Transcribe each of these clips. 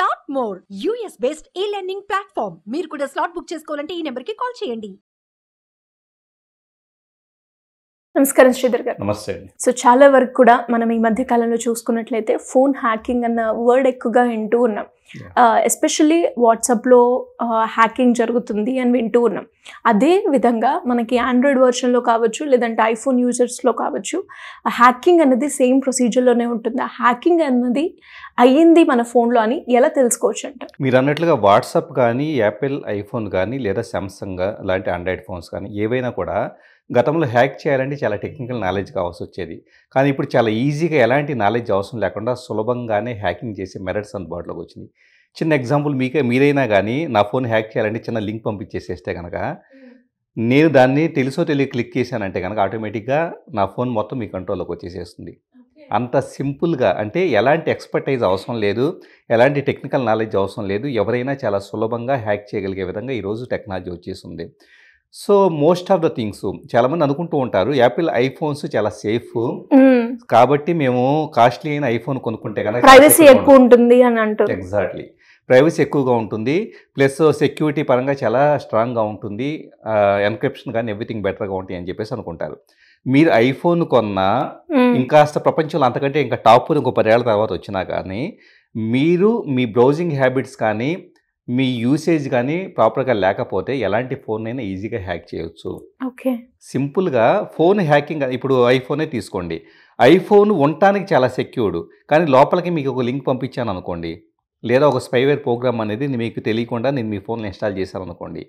top more US based e learning platform మీరు కూడా slot book చేసుకోవాలంటే ఈ నెంబర్ కి కాల్ చేయండి నమస్కారం శ్రీధర్ గారు నమస్తే సో చాలా వరకు కూడా మనం ఈ మధ్య కాలంలో చూసుకున్నట్లయితే ఫోన్ హ్యాకింగ్ అన్న వర్డ్ ఎక్కువగా వింటూ ఉన్నాం ఎస్పెషల్లీ వాట్సాప్లో హ్యాకింగ్ జరుగుతుంది అని వింటూ ఉన్నాం అదే విధంగా మనకి ఆండ్రాయిడ్ వర్షన్లో కావచ్చు లేదంటే ఐఫోన్ యూజర్స్లో కావచ్చు హ్యాకింగ్ అన్నది సేమ్ ప్రొసీజర్లోనే ఉంటుంది హ్యాకింగ్ అన్నది అయ్యింది మన ఫోన్లో అని ఎలా తెలుసుకోవచ్చు అంట మీరు అన్నట్లుగా వాట్సాప్ కానీ యాపిల్ ఐఫోన్ కానీ లేదా సామ్సంగ్ లాంటి ఆండ్రాయిడ్ ఫోన్స్ కానీ ఏవైనా కూడా గతంలో హ్యాక్ చేయాలంటే చాలా టెక్నికల్ నాలెడ్జ్ కావాల్సి వచ్చేది కానీ ఇప్పుడు చాలా ఈజీగా ఎలాంటి నాలెడ్జ్ అవసరం లేకుండా సులభంగానే హ్యాకింగ్ చేసే మెరట్స్ అందుబాటులోకి వచ్చింది చిన్న ఎగ్జాంపుల్ మీకే మీరైనా కానీ నా ఫోన్ హ్యాక్ చేయాలంటే చిన్న లింక్ పంపించేసేస్తే కనుక నేను దాన్ని తెలుసో తెలియ క్లిక్ చేశానంటే కనుక ఆటోమేటిక్గా నా ఫోన్ మొత్తం మీ కంట్రోల్లోకి వచ్చేసేస్తుంది అంత సింపుల్గా అంటే ఎలాంటి ఎక్స్పర్టైజ్ అవసరం లేదు ఎలాంటి టెక్నికల్ నాలెడ్జ్ అవసరం లేదు ఎవరైనా చాలా సులభంగా హ్యాక్ చేయగలిగే విధంగా ఈరోజు టెక్నాలజీ వచ్చేసింది so most of the things చాలామంది అనుకుంటూ ఉంటారు యాపిల్ ఐఫోన్స్ చాలా సేఫ్ కాబట్టి మేము కాస్ట్లీ అయిన ఐఫోన్ కొనుక్కుంటే కనుక ప్రైవసీ ఎక్కువ ఉంటుంది అని అంటారు ఎగ్జాక్ట్లీ ప్రైవసీ ఎక్కువగా ఉంటుంది ప్లస్ సెక్యూరిటీ పరంగా చాలా స్ట్రాంగ్గా ఉంటుంది ఎన్క్రిప్షన్ కానీ ఎవ్రీథింగ్ బెటర్గా ఉంటాయి అని చెప్పేసి అనుకుంటారు మీరు ఐఫోన్ కొన్నా ఇంకాస్త ప్రపంచంలో అంతకంటే ఇంకా టాప్ ఇంకో పదేళ్ల తర్వాత వచ్చినా కానీ మీరు మీ బ్రౌజింగ్ హ్యాబిట్స్ కానీ మీ యూసేజ్ కానీ ప్రాపర్గా లేకపోతే ఎలాంటి ఫోన్ అయినా ఈజీగా హ్యాక్ చేయవచ్చు ఓకే సింపుల్గా ఫోన్ హ్యాకింగ్ ఇప్పుడు ఐఫోనే తీసుకోండి ఐఫోన్ ఉండటానికి చాలా సెక్యూర్డ్ కానీ లోపలికి మీకు ఒక లింక్ పంపించాను అనుకోండి లేదా ఒక స్పైవేర్ ప్రోగ్రామ్ అనేది మీకు తెలియకుండా నేను మీ ఫోన్లో ఇన్స్టాల్ చేశాను అనుకోండి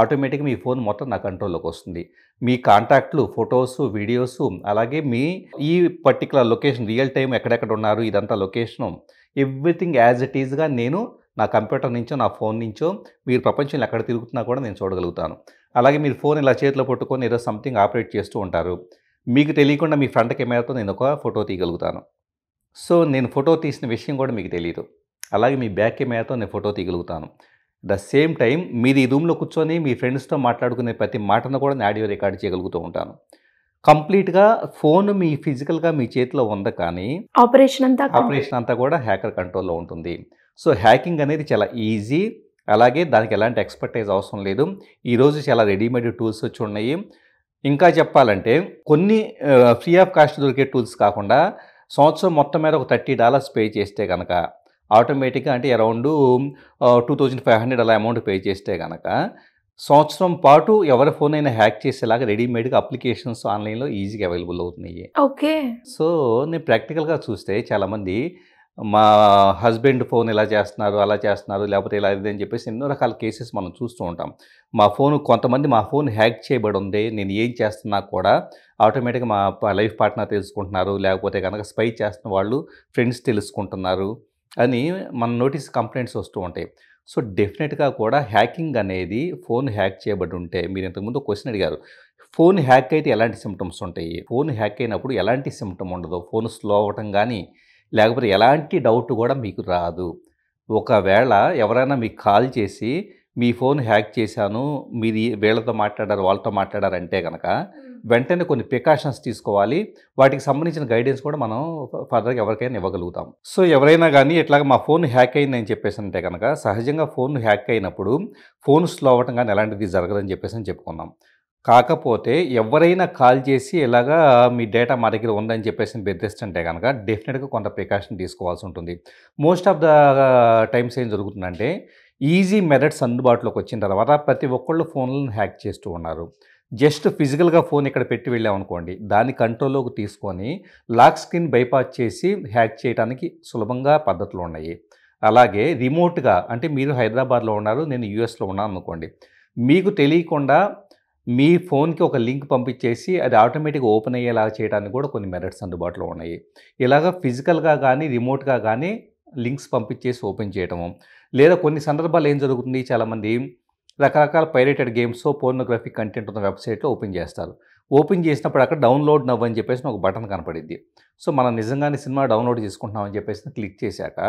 ఆటోమేటిక్గా మీ ఫోన్ మొత్తం నా కంట్రోల్లోకి వస్తుంది మీ కాంటాక్ట్లు ఫొటోస్ వీడియోస్ అలాగే మీ ఈ పర్టికులర్ లొకేషన్ రియల్ టైం ఎక్కడెక్కడ ఉన్నారు ఇదంతా లొకేషను ఎవ్రీథింగ్ యాజ్ ఇట్ ఈజ్గా నేను నా కంప్యూటర్ నుంచో నా ఫోన్ నుంచో మీరు ప్రపంచంలో ఎక్కడ తిరుగుతున్నా కూడా నేను చూడగలుగుతాను అలాగే మీరు ఫోన్ ఇలా చేతిలో పట్టుకొని ఏదో సంథింగ్ ఆపరేట్ చేస్తూ ఉంటారు మీకు తెలియకుండా మీ ఫ్రంట్ కెమెరాతో నేను ఒక ఫోటో తీయగలుగుతాను సో నేను ఫోటో తీసిన విషయం కూడా మీకు తెలియదు అలాగే మీ బ్యాక్ కెమెరాతో నేను ఫోటో తీయగలుగుతాను ద సేమ్ టైం మీది రూమ్లో కూర్చొని మీ ఫ్రెండ్స్తో మాట్లాడుకునే ప్రతి మాటను కూడా నేను ఆడియో రికార్డ్ చేయగలుగుతూ ఉంటాను కంప్లీట్గా ఫోన్ మీ ఫిజికల్గా మీ చేతిలో ఉంది కానీ ఆపరేషన్ అంతా ఆపరేషన్ అంతా కూడా హ్యాకర్ కంట్రోల్లో ఉంటుంది సో హ్యాకింగ్ అనేది చాలా ఈజీ అలాగే దానికి ఎలాంటి ఎక్స్పర్టైజ్ అవసరం లేదు ఈరోజు చాలా రెడీమేడ్ టూల్స్ వచ్చి ఉన్నాయి ఇంకా చెప్పాలంటే కొన్ని ఫ్రీ ఆఫ్ కాస్ట్ దొరికే టూల్స్ కాకుండా సంవత్సరం మొత్తం మీద ఒక థర్టీ డాలర్స్ పే చేస్తే కనుక ఆటోమేటిక్గా అంటే around two thousand five hundred అలా అమౌంట్ పే చేస్తే కనుక సంవత్సరం పాటు ఎవరి ఫోన్ అయినా హ్యాక్ చేసేలాగా రెడీమేడ్గా అప్లికేషన్స్ ఆన్లైన్లో ఈజీగా అవైలబుల్ అవుతున్నాయి ఓకే సో నేను ప్రాక్టికల్గా చూస్తే చాలామంది మా హస్బెండ్ ఫోన్ ఇలా చేస్తున్నారు అలా చేస్తున్నారు లేకపోతే ఇలా ఇదని చెప్పేసి ఎన్నో రకాల కేసెస్ మనం చూస్తూ ఉంటాం మా ఫోన్ కొంతమంది మా ఫోన్ హ్యాక్ చేయబడి ఉంది నేను ఏం చేస్తున్నా కూడా ఆటోమేటిక్గా మా లైఫ్ పార్ట్నర్ తెలుసుకుంటున్నారు లేకపోతే కనుక స్పై చేస్తున్న వాళ్ళు ఫ్రెండ్స్ తెలుసుకుంటున్నారు అని మన నోటీస్ కంప్లైంట్స్ వస్తూ ఉంటాయి సో డెఫినెట్గా కూడా హ్యాకింగ్ అనేది ఫోన్ హ్యాక్ చేయబడి ఉంటే మీరు ఇంతకుముందు క్వశ్చన్ అడిగారు ఫోన్ హ్యాక్ అయితే ఎలాంటి సిమ్టమ్స్ ఉంటాయి ఫోన్ హ్యాక్ అయినప్పుడు ఎలాంటి సిమ్టమ్ ఉండదు ఫోన్ స్లో అవ్వటం కానీ లేకపోతే ఎలాంటి డౌట్ కూడా మీకు రాదు ఒకవేళ ఎవరైనా మీకు కాల్ చేసి మీ ఫోన్ హ్యాక్ చేశాను మీది వీళ్ళతో మాట్లాడారు వాళ్ళతో మాట్లాడారు అంటే కనుక వెంటనే కొన్ని ప్రికాషన్స్ తీసుకోవాలి వాటికి సంబంధించిన గైడెన్స్ కూడా మనం ఫర్దర్గా ఎవరికైనా ఇవ్వగలుగుతాం సో ఎవరైనా కానీ ఎట్లాగ మా ఫోన్ హ్యాక్ అయిందని చెప్పేసి అంటే కనుక సహజంగా ఫోన్ హ్యాక్ అయినప్పుడు ఫోన్ స్లో అవ్వటం కానీ ఎలాంటిది జరగదని చెప్పేసి అని చెప్పుకున్నాం కాకపోతే ఎవరైనా కాల్ చేసి ఇలాగా మీ డేటా మా దగ్గర ఉందని చెప్పేసి బెదిరిస్తుంటే కనుక డెఫినెట్గా కొంత ప్రికాషన్ తీసుకోవాల్సి ఉంటుంది మోస్ట్ ఆఫ్ ద టైమ్స్ ఏం జరుగుతుందంటే ఈజీ మెథడ్స్ అందుబాటులోకి వచ్చిన తర్వాత ప్రతి ఒక్కళ్ళు ఫోన్లను హ్యాక్ చేస్తూ ఉన్నారు జస్ట్ ఫిజికల్గా ఫోన్ ఇక్కడ పెట్టి వెళ్ళామనుకోండి దాన్ని కంట్రోల్లోకి తీసుకొని లాక్ స్క్రీన్ బైపాస్ చేసి హ్యాక్ చేయడానికి సులభంగా పద్ధతులు ఉన్నాయి అలాగే రిమోట్గా అంటే మీరు హైదరాబాద్లో ఉన్నారు నేను యూఎస్లో ఉన్నాను అనుకోండి మీకు తెలియకుండా మీ ఫోన్కి ఒక లింక్ పంపించేసి అది ఆటోమేటిక్గా ఓపెన్ అయ్యేలాగా చేయడానికి కూడా కొన్ని మెథడ్స్ అందుబాటులో ఉన్నాయి ఇలాగ ఫిజికల్గా కానీ రిమోట్గా కానీ లింక్స్ పంపించేసి ఓపెన్ చేయటము లేదా కొన్ని సందర్భాలు ఏం జరుగుతుంది చాలామంది రకరకాల పైరేటెడ్ గేమ్స్ పోర్నోగ్రఫిక్ కంటెంట్ ఉన్న వెబ్సైట్లో ఓపెన్ చేస్తారు ఓపెన్ చేసినప్పుడు అక్కడ డౌన్లోడ్ నవ్వు అని చెప్పేసి ఒక బటన్ కనపడింది సో మనం నిజంగానే సినిమా డౌన్లోడ్ చేసుకుంటున్నామని చెప్పేసి క్లిక్ చేశాక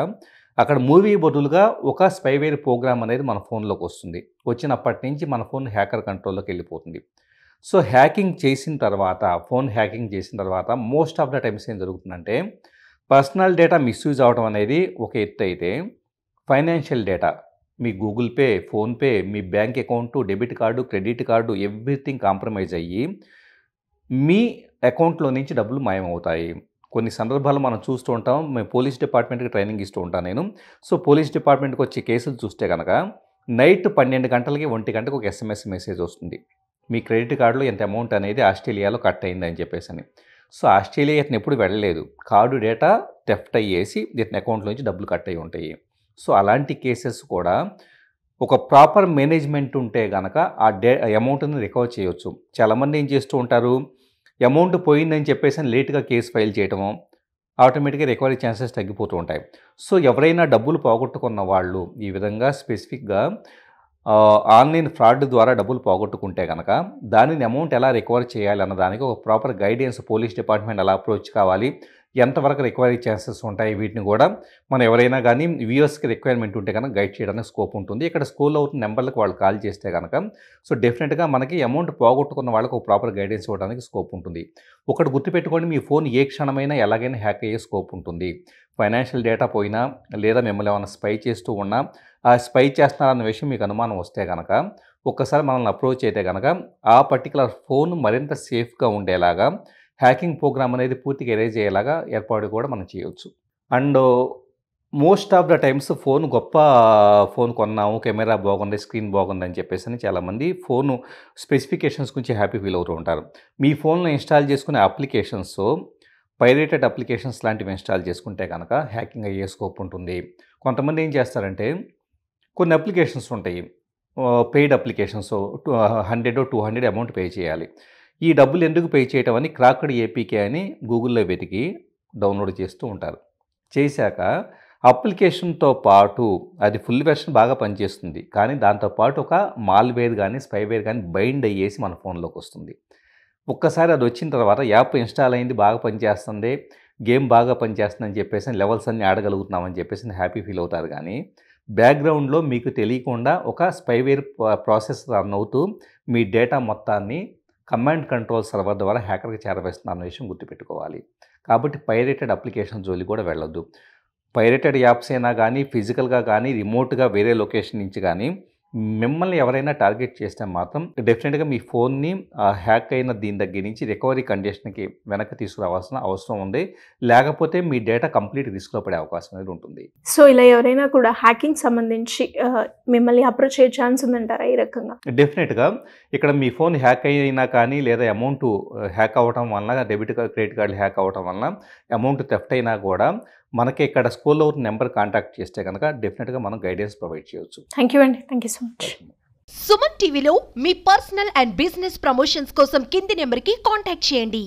అక్కడ మూవీ బదులుగా ఒక స్పైవేర్ ప్రోగ్రామ్ అనేది మన ఫోన్లోకి వస్తుంది వచ్చినప్పటి నుంచి మన ఫోన్ హ్యాకర్ కంట్రోల్లోకి వెళ్ళిపోతుంది సో హ్యాకింగ్ చేసిన తర్వాత ఫోన్ హ్యాకింగ్ చేసిన తర్వాత మోస్ట్ ఆఫ్ ద టైమ్స్ ఏం జరుగుతుందంటే పర్సనల్ డేటా మిస్యూజ్ అవడం అనేది ఒక ఎత్తు అయితే ఫైనాన్షియల్ డేటా మీ గూగుల్ పే ఫోన్పే మీ bank account debit card credit card everything compromise అయ్యి మీ అకౌంట్లో నుంచి డబ్బులు మాయమవుతాయి కొన్ని సందర్భాలు మనం చూస్తూ ఉంటాం మేము పోలీస్ డిపార్ట్మెంట్కి ట్రైనింగ్ ఇస్తూ ఉంటాను నేను సో పోలీస్ డిపార్ట్మెంట్కి వచ్చే కేసులు చూస్తే కనుక నైట్ పన్నెండు గంటలకి ఒంటి గంటకు ఒక ఎస్ఎంఎస్ మెసేజ్ వస్తుంది మీ క్రెడిట్ కార్డులో ఎంత అమౌంట్ అనేది ఆస్ట్రేలియాలో కట్ అయిందని చెప్పేసి అని సో ఆస్ట్రేలియా ఇతను ఎప్పుడు వెళ్ళలేదు కార్డు డేటా థెఫ్ట్ అయ్యేసి ఇతని అకౌంట్లో నుంచి డబ్బులు కట్ అయి ఉంటాయి సో అలాంటి కేసెస్ కూడా ఒక ప్రాపర్ మేనేజ్మెంట్ ఉంటే కనుక ఆ డే అమౌంట్ని రికవర్ చేయొచ్చు చాలామంది ఏం చేస్తూ ఉంటారు అమౌంట్ పోయిందని చెప్పేసి లేట్గా కేసు ఫైల్ చేయడము ఆటోమేటిక్గా రికవరీ ఛాన్సెస్ తగ్గిపోతూ ఉంటాయి సో ఎవరైనా డబ్బులు పోగొట్టుకున్న వాళ్ళు ఈ విధంగా స్పెసిఫిక్గా ఆన్లైన్ ఫ్రాడ్ ద్వారా డబ్బులు పోగొట్టుకుంటే కనుక దానిని అమౌంట్ ఎలా రికవర్ చేయాలి అన్న దానికి ఒక ప్రాపర్ గైడెన్స్ పోలీస్ డిపార్ట్మెంట్ ఎలా అప్రోచ్ కావాలి ఎంతవరకు రిక్వైరీ ఛాన్సెస్ ఉంటాయి వీటిని కూడా మనం ఎవరైనా కానీ వ్యూఎస్కి రిక్వైర్మెంట్ ఉంటే కనుక గైడ్ చేయడానికి స్కోప్ ఉంటుంది ఇక్కడ స్కూల్లో అవుతున్న నెంబర్లకు వాళ్ళు కాల్ చేస్తే కనుక సో డెఫినెట్గా మనకి అమౌంట్ పోగొట్టుకున్న వాళ్ళకు ప్రాపర్ గైడెన్స్ ఇవ్వడానికి స్కోప్ ఉంటుంది ఒకటి గుర్తుపెట్టుకోండి మీ ఫోన్ ఏ క్షణమైనా ఎలాగైనా హ్యాక్ అయ్యే స్కోప్ ఉంటుంది ఫైనాన్షియల్ డేటా పోయినా లేదా మిమ్మల్ని ఏమైనా స్పై చేస్తూ ఉన్నా ఆ స్పై చేస్తున్నారన్న విషయం మీకు అనుమానం వస్తే కనుక ఒక్కసారి మనల్ని అప్రోచ్ అయితే కనుక ఆ పర్టికులర్ ఫోన్ మరింత సేఫ్గా ఉండేలాగా హ్యాకింగ్ ప్రోగ్రామ్ అనేది పూర్తిగా ఎరేజ్ అయ్యేలాగా ఏర్పాటు కూడా మనం చేయవచ్చు and most of the times phone గొప్ప ఫోన్ కొన్నాము కెమెరా బాగుంది స్క్రీన్ బాగుంది అని చెప్పేసి అని చాలామంది ఫోన్ స్పెసిఫికేషన్స్ గురించి హ్యాపీ ఫీల్ అవుతూ ఉంటారు మీ ఫోన్లో ఇన్స్టాల్ చేసుకునే అప్లికేషన్స్ పైరేటెడ్ అప్లికేషన్స్ లాంటివి ఇన్స్టాల్ చేసుకుంటే కనుక హ్యాకింగ్ అయ్యే స్కోప్ ఉంటుంది కొంతమంది ఏం చేస్తారంటే కొన్ని అప్లికేషన్స్ ఉంటాయి paid applications hundred two hundred amount pay చేయాలి ఈ డబ్బులు ఎందుకు పే చేయటం అని క్రాకడ్ ఏపీకే అని గూగుల్లో వెతికి డౌన్లోడ్ చేస్తూ ఉంటారు చేశాక అప్లికేషన్తో పాటు అది ఫుల్ వెర్షన్ బాగా పనిచేస్తుంది కానీ దాంతోపాటు ఒక మాల్వేర్ కానీ స్పైవేర్ కానీ బైండ్ అయ్యేసి మన ఫోన్లోకి వస్తుంది ఒక్కసారి అది వచ్చిన తర్వాత యాప్ ఇన్స్టాల్ అయింది బాగా పనిచేస్తుంది గేమ్ బాగా పనిచేస్తుందని చెప్పేసి లెవెల్స్ అన్నీ ఆడగలుగుతున్నామని చెప్పేసి హ్యాపీ ఫీల్ అవుతారు కానీ బ్యాక్గ్రౌండ్లో మీకు తెలియకుండా ఒక స్పైవేర్ ప్రాసెస్ రన్ అవుతూ మీ డేటా మొత్తాన్ని కమాండ్ కంట్రోల్ సర్వర్ ద్వారా హ్యాకర్కి చేరవేస్తున్నారు అన్న విషయం గుర్తుపెట్టుకోవాలి కాబట్టి పైరేటెడ్ అప్లికేషన్ జోలి కూడా వెళ్ళొద్దు పైరేటెడ్ యాప్స్ అయినా కానీ ఫిజికల్గా కానీ రిమోట్గా వేరే లొకేషన్ నుంచి కానీ మిమ్మల్ని ఎవరైనా టార్గెట్ చేస్తే మాత్రం డెఫినెట్గా మీ ఫోన్ని హ్యాక్ అయిన దీని దగ్గర నుంచి రికవరీ కండిషన్కి వెనక్కి తీసుకురావాల్సిన అవసరం ఉంది లేకపోతే మీ డేటా కంప్లీట్ రిస్క్లో పడే అవకాశం అనేది ఉంటుంది సో ఇలా ఎవరైనా కూడా హ్యాకింగ్ సంబంధించి మిమ్మల్ని అప్రోచ్ అయ్యే ఛాన్స్ ఉందంటారా ఈ రకంగా డెఫినెట్గా ఇక్కడ మీ ఫోన్ హ్యాక్ అయినా కానీ లేదా అమౌంట్ హ్యాక్ అవ్వడం వలన డెబిట్ కార్డ్ క్రెడిట్ కార్డులు హ్యాక్ అవ్వడం వలన అమౌంట్ థెఫ్ట్ అయినా కూడా మనకి ఇక్కడ స్కూల్లో నెంబర్ కాంటాక్ట్ చేస్తే కనుక డెఫినెట్గా మనం గైడెన్స్ ప్రొవైడ్ చేయొచ్చు థ్యాంక్ యూ అండి thank you so much Suman టీవీలో మీ పర్సనల్ అండ్ బిజినెస్ ప్రమోషన్స్ కోసం కింది నెంబర్కి కాంటాక్ట్ చేయండి